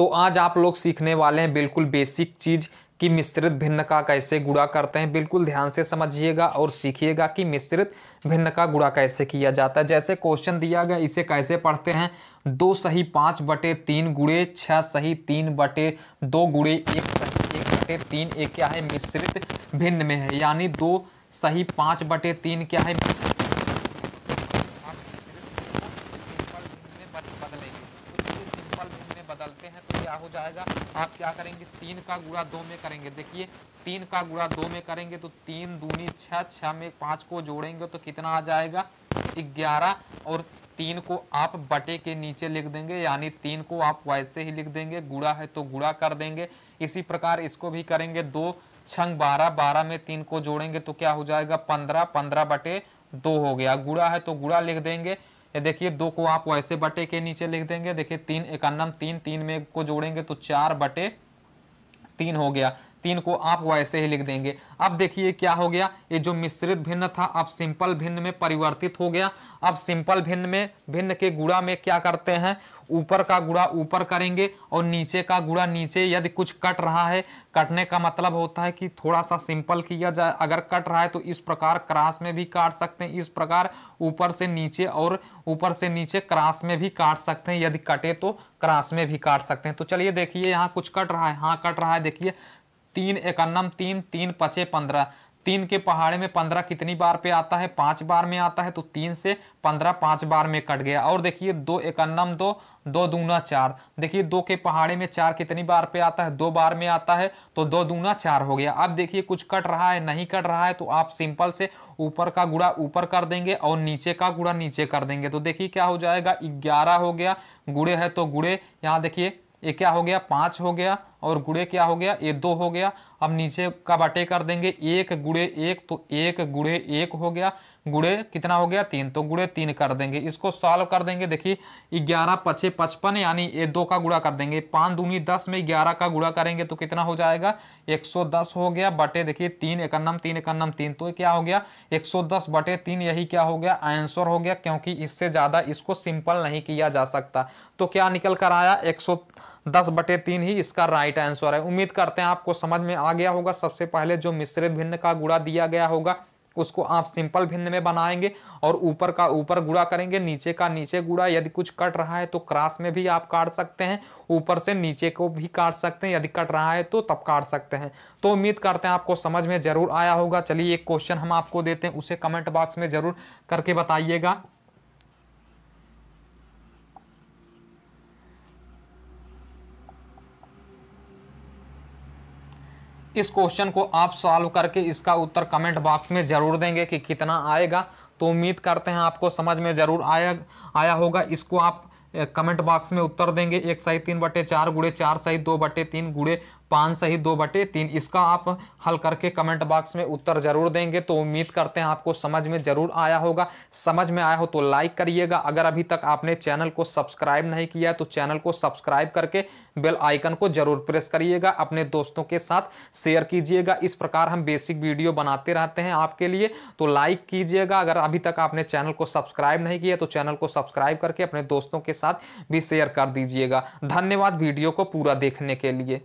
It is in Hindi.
तो आज आप लोग सीखने वाले हैं बिल्कुल बेसिक चीज़ कि मिश्रित भिन्न का कैसे गुड़ा करते हैं बिल्कुल ध्यान से समझिएगा और सीखिएगा कि मिश्रित भिन्न का गुड़ा कैसे किया जाता है जैसे क्वेश्चन दिया गया इसे कैसे पढ़ते हैं दो सही पाँच बटे तीन गुड़े छः सही तीन बटे दो गुड़े एक सही एक बटे तीन एक क्या है मिश्रित भिन्न में है यानी दो सही पाँच बटे तीन क्या है बदलते हैं तो क्या हो जाएगा आप क्या करेंगे तीन का गुड़ा दो में करेंगे देखिए तीन का गुड़ा दो में करेंगे तो तीन दूनी छः छः में पाँच को जोड़ेंगे तो कितना आ जाएगा ग्यारह और तीन को आप बटे के नीचे लिख देंगे यानी तीन को आप वैसे ही लिख देंगे गुड़ा है तो गुड़ा कर देंगे इसी प्रकार इसको भी करेंगे दो छंग बारह बारह में तीन को जोड़ेंगे तो क्या हो जाएगा पंद्रह पंद्रह बटे दो हो गया गुड़ा है तो गुड़ा लिख देंगे ये देखिए दो को आप वैसे बटे के नीचे लिख देंगे देखिए तीन इक्यानम तीन तीन में को जोड़ेंगे तो चार बटे तीन हो गया तीन को आप वैसे ही लिख देंगे अब देखिए क्या हो गया ये जो मिश्रित भिन्न था अब सिंपल भिन्न में परिवर्तित हो गया अब सिंपल भिन्न में भिन्न के गुड़ा में क्या करते हैं ऊपर का गुड़ा ऊपर करेंगे और नीचे का गुड़ा नीचे यदि कुछ कट रहा है कटने का मतलब होता है कि थोड़ा सा सिंपल किया जाए अगर कट रहा है तो इस प्रकार क्रास में भी काट सकते हैं इस प्रकार ऊपर से नीचे और ऊपर से नीचे क्रास में भी काट सकते हैं यदि कटे तो क्रास में भी काट सकते हैं तो चलिए देखिए यहाँ कुछ कट रहा है हाँ कट रहा है देखिए तीन इक्नम तीन तीन पचे पंद्रह तीन के पहाड़े में पंद्रह कितनी बार पे आता है पांच बार में आता है तो तीन से पंद्रह पांच बार में कट गया और देखिए दो इक्नम दो दो दूना चार देखिए दो के पहाड़े में चार कितनी बार पे आता है दो बार में आता है तो दो दूना चार हो गया अब देखिए कुछ कट रहा है नहीं कट रहा है तो आप सिंपल से ऊपर का गुड़ा ऊपर कर देंगे और नीचे का गुड़ा नीचे कर देंगे तो देखिए क्या हो जाएगा ग्यारह हो गया गुड़े है तो गुड़े यहाँ देखिए ये क्या हो गया पाँच हो गया और गुड़े क्या हो गया ये दो हो गया अब नीचे का बटे कर देंगे एक गुड़े एक तो एक गुड़े एक हो गया गुड़े कितना हो गया तीन तो गुड़े तीन कर देंगे इसको सॉल्व कर देंगे देखिए ग्यारह पचे पचपन यानी ये दो का गुड़ा कर देंगे पाँच दूनी दस में ग्यारह का गुड़ा करेंगे तो कितना हो जाएगा एक सौ दस हो गया बटे देखिए तीन इकन्नम तीन इकन्नम तीन तो क्या हो गया एक सौ दस बटे तीन यही क्या हो गया आंसर हो गया क्योंकि इससे ज़्यादा इसको सिंपल नहीं किया जा सकता तो क्या निकल कर आया एक सौ दस बटे तीन ही इसका राइट आंसर है उम्मीद करते हैं आपको समझ में आ गया होगा सबसे पहले जो मिश्रित भिन्न का गुड़ा दिया गया होगा उसको आप सिंपल भिन्न में बनाएंगे और ऊपर का ऊपर गुड़ा करेंगे नीचे का नीचे गुड़ा यदि कुछ कट रहा है तो क्रॉस में भी आप काट सकते हैं ऊपर से नीचे को भी काट सकते हैं यदि कट रहा है तो तब काट सकते हैं तो उम्मीद करते हैं आपको समझ में जरूर आया होगा चलिए एक क्वेश्चन हम आपको देते हैं उसे कमेंट बॉक्स में जरूर करके बताइएगा इस क्वेश्चन को आप सॉल्व करके इसका उत्तर कमेंट बॉक्स में ज़रूर देंगे कि कितना आएगा तो उम्मीद करते हैं आपको समझ में ज़रूर आया आया होगा इसको आप कमेंट बॉक्स में उत्तर देंगे एक सही तीन बटे चार गुड़े चार सही दो बटे तीन गुड़े पाँच सही दो बटे तीन इसका आप हल करके कमेंट बॉक्स में उत्तर जरूर देंगे तो उम्मीद करते हैं आपको समझ में जरूर आया होगा समझ में आया हो तो लाइक करिएगा अगर अभी तक आपने चैनल को सब्सक्राइब नहीं किया तो चैनल को सब्सक्राइब करके बेल आइकन को जरूर प्रेस करिएगा अपने दोस्तों के साथ शेयर कीजिएगा इस प्रकार हम बेसिक वीडियो बनाते रहते हैं आपके लिए तो लाइक कीजिएगा अगर अभी तक आपने चैनल को सब्सक्राइब नहीं किया तो चैनल को सब्सक्राइब करके अपने दोस्तों के साथ भी शेयर कर दीजिएगा धन्यवाद वीडियो को पूरा देखने के लिए